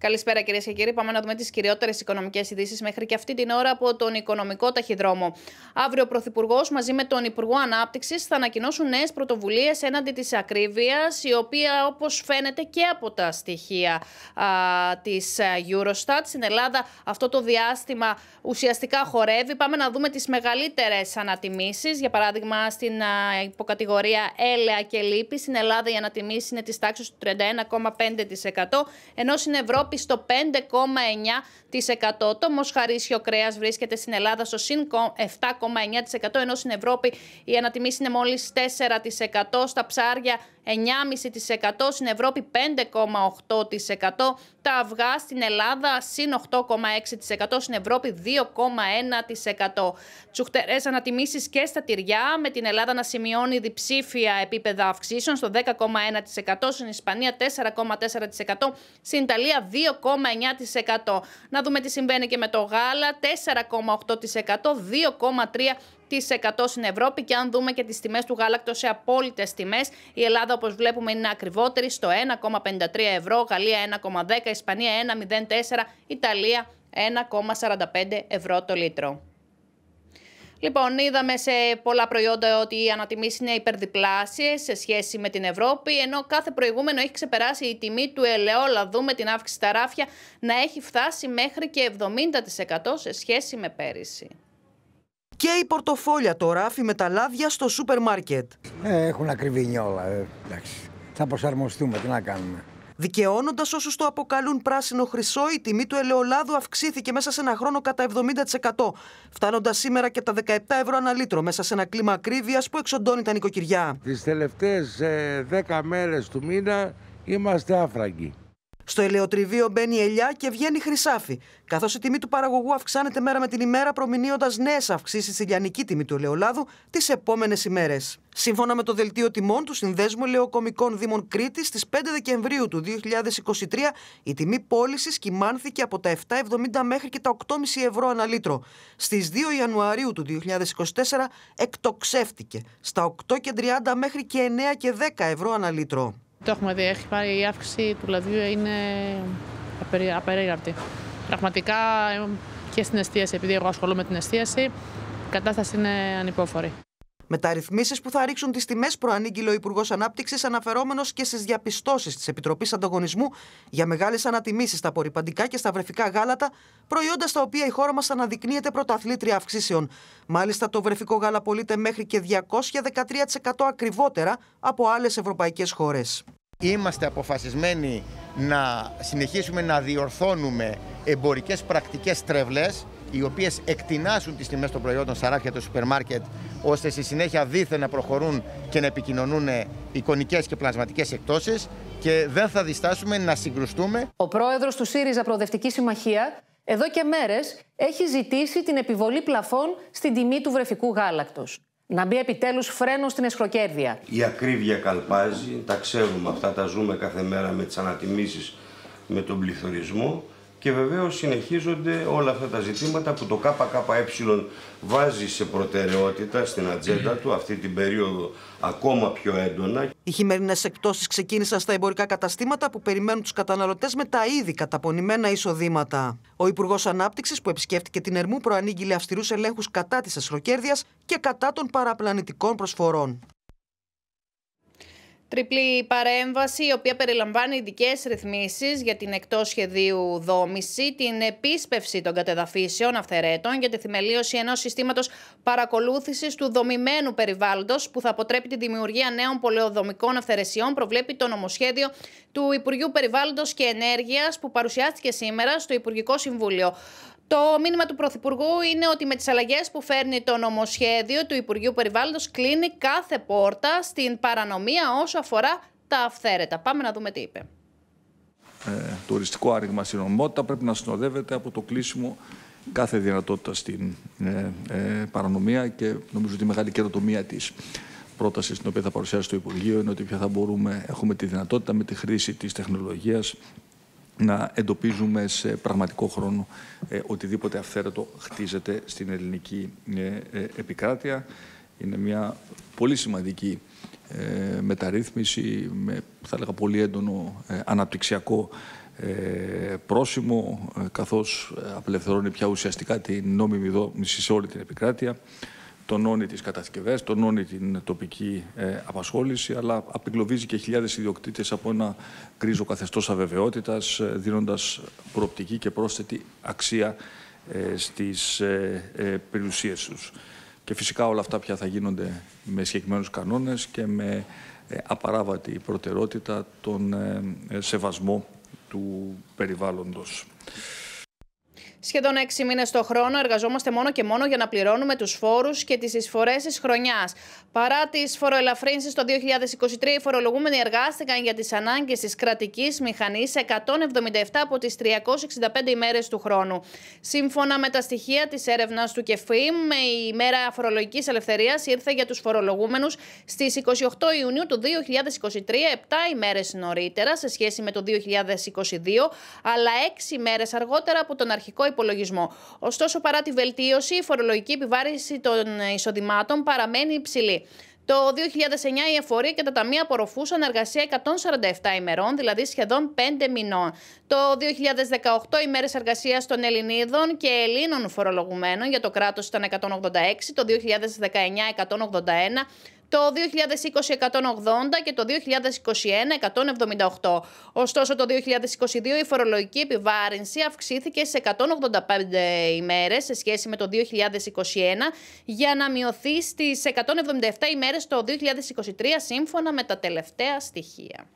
Καλησπέρα κυρίες και κύριοι. Πάμε να δούμε τις κυριότερες οικονομικές ειδήσεις μέχρι και αυτή την ώρα από τον οικονομικό ταχυδρόμο. Αύριο ο Πρωθυπουργός μαζί με τον Υπουργό Ανάπτυξης θα ανακοινώσουν νέες πρωτοβουλίες έναντι της ακρίβειας, η οποία όπως φαίνεται και από τα στοιχεία της ε, Eurostat στην Ελλάδα αυτό το διάστημα ουσιαστικά χορεύει. Πάμε να δούμε τις μεγαλύτερες ανατιμήσεις. Για παράδειγμα, στην υποκατηγορία έλεα και λύπη στην Ελλάδα η ανατιμήσει είναι της τάξης του 31,5%, ενώ στην Ευρώπη στο 5,9%. Το μοσχαρίσιο κρέας βρίσκεται στην Ελλάδα στο συν 7,9% ενώ στην Ευρώπη η ανατιμή είναι μόλις 4%. Στα ψάρια 9,5%, στην Ευρώπη 5,8%, τα αυγά στην Ελλάδα συν 8,6%, στην Ευρώπη 2,1%. Τσουχτερές ανατιμήσεις και στα τυριά, με την Ελλάδα να σημειώνει διψήφια επίπεδα αυξήσεων στο 10,1%, στην Ισπανία 4,4%, στην Ιταλία 2,1%. 2,9%. Να δούμε τι συμβαίνει και με το γάλα, 4,8%, 2,3% στην Ευρώπη και αν δούμε και τις τιμές του γάλακτος σε απόλυτες τιμές η Ελλάδα όπως βλέπουμε είναι ακριβότερη στο 1,53 ευρώ, Γαλλία 1,10, Ισπανία 1,04, Ιταλία 1,45 ευρώ το λίτρο. Λοιπόν, είδαμε σε πολλά προϊόντα ότι οι ανατιμήσεις είναι υπερδιπλάσιες σε σχέση με την Ευρώπη, ενώ κάθε προηγούμενο έχει ξεπεράσει η τιμή του ελαιόλαδου με την αύξηση στα ράφια να έχει φτάσει μέχρι και 70% σε σχέση με πέρυσι. Και η πορτοφόλια το ράφι με τα λάδια στο σούπερ μάρκετ. Ε, έχουν ακριβή νιόλα, ε, εντάξει. Θα προσαρμοστούμε, τι να κάνουμε. Δικαιώνοντας όσους το αποκαλούν πράσινο-χρυσό, η τιμή του ελαιολάδου αυξήθηκε μέσα σε ένα χρόνο κατά 70%, φτάνοντας σήμερα και τα 17 ευρώ ανά λίτρο, μέσα σε ένα κλίμα ακρίβειας που εξοντώνει τα νοικοκυριά. Τις τελευταίες 10 ε, μέρες του μήνα είμαστε άφραγοι. Στο ελαιοτριβείο μπαίνει ελιά και βγαίνει χρυσάφι. Καθώς η τιμή του παραγωγού αυξάνεται μέρα με την ημέρα, προμηνύοντας νέες αυξήσεις στη λιανική τιμή του ελαιολάδου τις επόμενες ημέρες. Σύμφωνα με το δελτίο τιμών του Συνδέσμου Ελαιοκομικών Δήμων Κρήτη, στις 5 Δεκεμβρίου του 2023 η τιμή πώλησης κυμάνθηκε από τα 7,70 μέχρι και τα 8,5 ευρώ ανά λίτρο. Στις 2 Ιανουαρίου του 2024 εκτοξεύτηκε στα 8,30 μέχρι και 9,10 ευρώ ανά λίτρο. Το έχουμε δει. Έχει πάρει η αύξηση του λαδιού είναι απερίγραπτη. Πραγματικά και στην εστίαση, επειδή εγώ ασχολούμαι με την εστίαση, η κατάσταση είναι ανυπόφορη. Μεταρρυθμίσεις που θα ρίξουν τις τιμές, προανήγγειλε ο Υπουργός Ανάπτυξης, αναφερόμενος και στις διαπιστώσεις της Επιτροπής Ανταγωνισμού για μεγάλες ανατιμήσεις στα απορριπαντικά και στα βρεφικά γάλατα, προϊόντας στα οποία η χώρα μας αναδεικνύεται πρωταθλήτρια αυξήσεων. Μάλιστα, το βρεφικό γάλα πωλείται μέχρι και 213% ακριβότερα από άλλες ευρωπαϊκές χώρες. Είμαστε αποφασισμένοι να συνεχίσουμε να διορθώνουμε εμπορικές πρακτικές τρευλές οι οποίες εκτινάσουν τις τιμές των προϊόντων στα ράφια των σούπερ μάρκετ, ώστε στη συνέχεια δίθεν να προχωρούν και να επικοινωνούν εικονικές και πλασματικές εκτόσει και δεν θα διστάσουμε να συγκρουστούμε. Ο πρόεδρος του ΣΥΡΙΖΑ Προοδευτικής Συμμαχία εδώ και μέρες, έχει ζητήσει την επιβολή πλαφών στην τιμή του βρεφικού γάλακτος. Να μπει επιτέλους φρένο στην εσχροκέρδεια. Η ακρίβεια καλπάζει, τα ξέρουμε αυτά, τα ζούμε κάθε μέρα με τις ανατιμήσεις, με τον πληθωρισμό και βεβαίως συνεχίζονται όλα αυτά τα ζητήματα που το ΚΚΕ βάζει σε προτεραιότητα στην ατζέντα του αυτή την περίοδο ακόμα πιο έντονα. Οι χειμερινές εκπτώσεις ξεκίνησαν στα εμπορικά καταστήματα που περιμένουν τους καταναλωτές με τα ήδη καταπονημένα εισοδήματα. Ο Υπουργός Ανάπτυξης που επισκέφτηκε την Ερμού προανήγγειλε αυστηρούς ελέγχους κατά της εσχροκέρδεια και κατά των παραπλανητικών προσφορών. Τριπλή παρέμβαση, η οποία περιλαμβάνει ειδικές ρυθμίσεις για την εκτός σχεδίου δόμηση, την επίσπευση των κατεδαφίσεων αυθερέτων για τη θεμελίωση ενός συστήματος παρακολούθησης του δομημένου περιβάλλοντος που θα αποτρέπει τη δημιουργία νέων πολεοδομικών αυθαιρεσιών, προβλέπει το νομοσχέδιο του Υπουργείου Περιβάλλοντος και Ενέργειας που παρουσιάστηκε σήμερα στο Υπουργικό Συμβούλιο. Το μήνυμα του Πρωθυπουργού είναι ότι με τις αλλαγές που φέρνει το νομοσχέδιο του Υπουργείου Περιβάλλοντος κλείνει κάθε πόρτα στην παρανομία όσο αφορά τα αυθαίρετα. Πάμε να δούμε τι είπε. Ε, το οριστικό άρρηγμα στην νομιμότητα πρέπει να συνοδεύεται από το κλείσιμο κάθε δυνατότητα στην ε, ε παρανομία και νομίζω ότι η μεγάλη καινοτομία της πρότασης την οποία θα παρουσιάσει το Υπουργείο είναι ότι πια θα μπορούμε, έχουμε τη δυνατότητα με τη χρήση της τεχνολογίας να εντοπίζουμε σε πραγματικό χρόνο ε, οτιδήποτε αυθαίρετο χτίζεται στην ελληνική ε, ε, επικράτεια. Είναι μια πολύ σημαντική ε, μεταρρύθμιση με, θα λέγα πολύ έντονο αναπτυξιακό πρόσημο καθώς απελευθερώνει πια ουσιαστικά την νόμιμη δόμηση σε όλη την επικράτεια τονώνει τις κατασκευές, τονώνει την τοπική ε, απασχόληση, αλλά απεγκλωβίζει και χιλιάδες ιδιοκτήτες από ένα κρίζο καθεστώς αβεβαιότητας, ε, δίνοντας προοπτική και πρόσθετη αξία ε, στις ε, ε, περιουσίες τους. Και φυσικά όλα αυτά πια θα γίνονται με συγκεκριμένους κανόνες και με απαράβατη προτερότητα τον σεβασμό του περιβάλλοντος. Σχεδόν έξι μήνες το χρόνο εργαζόμαστε μόνο και μόνο για να πληρώνουμε τους φόρους και τις εισφορές της χρονιάς. Παρά τις φοροελαφρύνσεις το 2023, οι φορολογούμενοι εργάστηκαν για τις ανάγκες της κρατικής μηχανής 177 από τις 365 ημέρες του χρόνου. Σύμφωνα με τα στοιχεία της έρευνας του ΚΕΦΗΜ, η ημέρα φορολογικής ελευθερίας ήρθε για τους φορολογούμενους στις 28 Ιουνίου του 2023, 7 ημέρες νωρίτερα σε σχέση με το 2022, αλλά 6 ημέρες αργότερα από τον αρχικό υπολογισμό. Ωστόσο, παρά τη βελτίωση, η φορολογική επιβάρηση των εισοδημάτων παραμένει υψηλή. Το 2009 η εφορία και τα ταμεία απορροφούσαν εργασία 147 ημερών, δηλαδή σχεδόν 5 μηνών. Το 2018 οι μέρες εργασίας των Ελληνίδων και Ελλήνων φορολογουμένων για το κράτος ήταν 186, το 2019 181, το 2020 180 και το 2021 178. Ωστόσο το 2022 η φορολογική επιβάρυνση αυξήθηκε σε 185 ημέρες σε σχέση με το 2021 για να μειωθεί στις 177 ημέρες το 2023 σύμφωνα με τα τελευταία στοιχεία.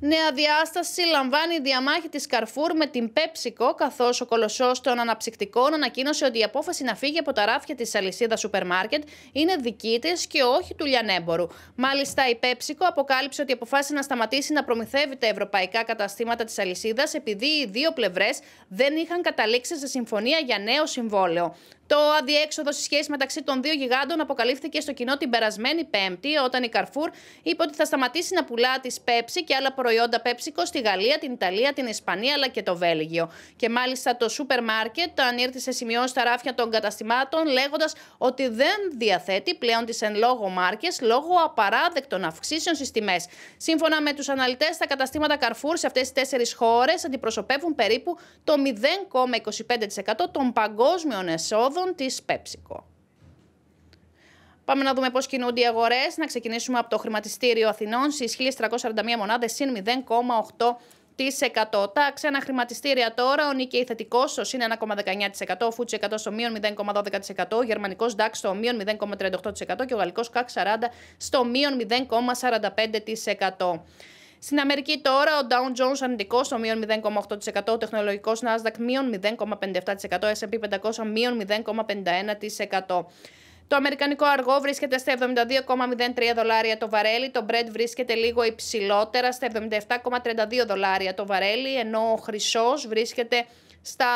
Νέα διάσταση λαμβάνει η διαμάχη της Καρφούρ με την Πέψικο, καθώς ο κολοσσός των αναψυκτικών ανακοίνωσε ότι η απόφαση να φύγει από τα ράφια της αλυσίδα σούπερ μάρκετ είναι δική της και όχι του λιανέμπορου. Μάλιστα, η Πέψικο αποκάλυψε ότι αποφάσισε να σταματήσει να τα ευρωπαϊκά καταστήματα της αλυσίδας, επειδή οι δύο πλευρές δεν είχαν καταλήξει σε συμφωνία για νέο συμβόλαιο. Το αδιέξοδο στη σχέση μεταξύ των δύο γιγάντων αποκαλύφθηκε στο κοινό την περασμένη Πέμπτη, όταν η Καρφούρ είπε ότι θα σταματήσει να πουλά τη Πέψη και άλλα προϊόντα Πέψικο στη Γαλλία, την Ιταλία, την Ισπανία αλλά και το Βέλγιο. Και μάλιστα το σούπερ μάρκετ ανήρτησε σημειώσεις στα ράφια των καταστημάτων, λέγοντας ότι δεν διαθέτει πλέον τις εν λόγω μάρκες λόγω απαράδεκτων αυξήσεων στις τιμές. Σύμφωνα με τους αναλυτές, τα καταστήματα Καρφούρ σε αυτές τις τέσσερις χώρες αντιπροσωπεύουν περίπου το 0,25% των παγκόσμιων εσόδων της PepsiCo. Πάμε να δούμε πώς κινούνται οι αγορές. Να ξεκινήσουμε από το χρηματιστήριο Αθηνών στις 1341 μονάδες συν 0,8%. Τα ξένα χρηματιστήρια τώρα, ο Νίκη θετικό ο συν 1,19%, ο Φούτσι 100 στο μείον 0,12%, ο Γερμανικός DAX στο μείον 0,38% και ο Γαλλικός ΚΑΚ 40 στο μείον 0,45%. Στην Αμερική τώρα ο Dow Jones αρνητικός στο μείον 0,8%, ο τεχνολογικός Nasdaq μείον 0,57%, S&P 500 μείον 0,51%. Το αμερικανικό αργό βρίσκεται στα 72,03 δολάρια το βαρέλι, το bread βρίσκεται λίγο υψηλότερα στα 77,32 δολάρια το βαρέλι, ενώ ο χρυσός βρίσκεται στα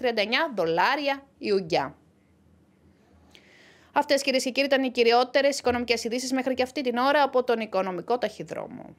2.039 δολάρια η ουγγιά. Αυτές κυρίες και κύριοι ήταν οι κυριότερες οικονομικές ειδήσεις μέχρι και αυτή την ώρα από τον οικονομικό ταχυδρόμο.